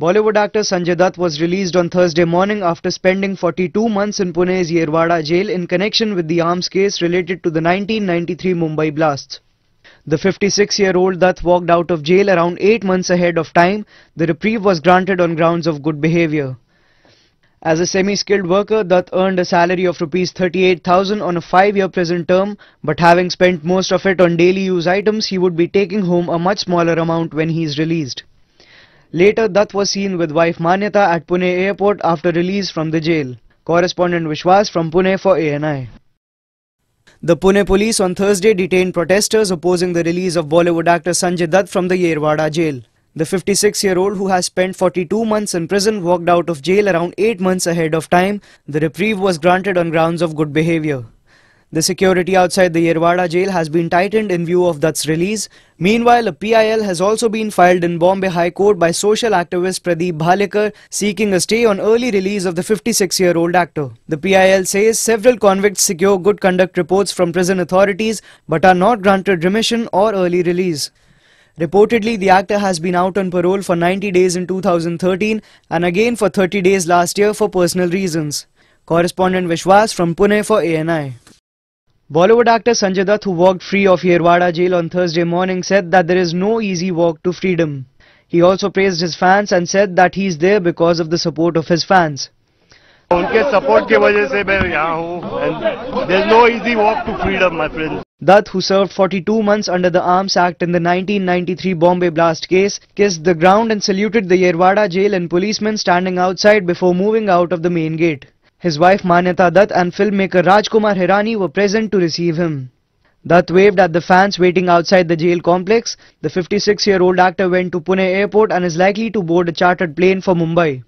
Bollywood actor Sanjay Dutt was released on Thursday morning after spending 42 months in Pune's Yerwada jail in connection with the arms case related to the 1993 Mumbai blasts. The 56-year-old Dutt walked out of jail around 8 months ahead of time. The reprieve was granted on grounds of good behavior. As a semi-skilled worker, Dutt earned a salary of Rs 38,000 on a 5-year present term, but having spent most of it on daily use items, he would be taking home a much smaller amount when he is released. Later, Dutt was seen with wife Manyata at Pune airport after release from the jail. Correspondent Vishwas from Pune for ANI. The Pune police on Thursday detained protesters opposing the release of Bollywood actor Sanjay Dutt from the Yerwada jail. The 56-year-old who has spent 42 months in prison walked out of jail around 8 months ahead of time. The reprieve was granted on grounds of good behavior. The security outside the Yerwada jail has been tightened in view of Dutt's release. Meanwhile, a PIL has also been filed in Bombay High Court by social activist Pradeep Bhalekar seeking a stay on early release of the 56-year-old actor. The PIL says several convicts secure good conduct reports from prison authorities but are not granted remission or early release. Reportedly, the actor has been out on parole for 90 days in 2013 and again for 30 days last year for personal reasons. Correspondent Vishwas from Pune for ANI. Bollywood actor Sanjay Dutt, who walked free of Yerwada jail on Thursday morning, said that there is no easy walk to freedom. He also praised his fans and said that he is there because of the support of his fans. उनके support की वजह से मैं यहाँ हूँ there's no easy walk to freedom, my friends. Dutt, who served 42 months under the Arms Act in the 1993 Bombay blast case, kissed the ground and saluted the Yerwada jail and policemen standing outside before moving out of the main gate. His wife Manyata Dutt and filmmaker Rajkumar Hirani were present to receive him. Dutt waved at the fans waiting outside the jail complex. The 56-year-old actor went to Pune airport and is likely to board a chartered plane for Mumbai.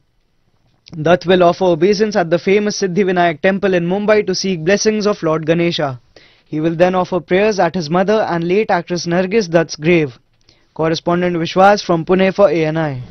Dutt will offer obeisance at the famous Siddhivinayak temple in Mumbai to seek blessings of Lord Ganesha. He will then offer prayers at his mother and late actress Nargis Dutt's grave. Correspondent Vishwas from Pune for ANI.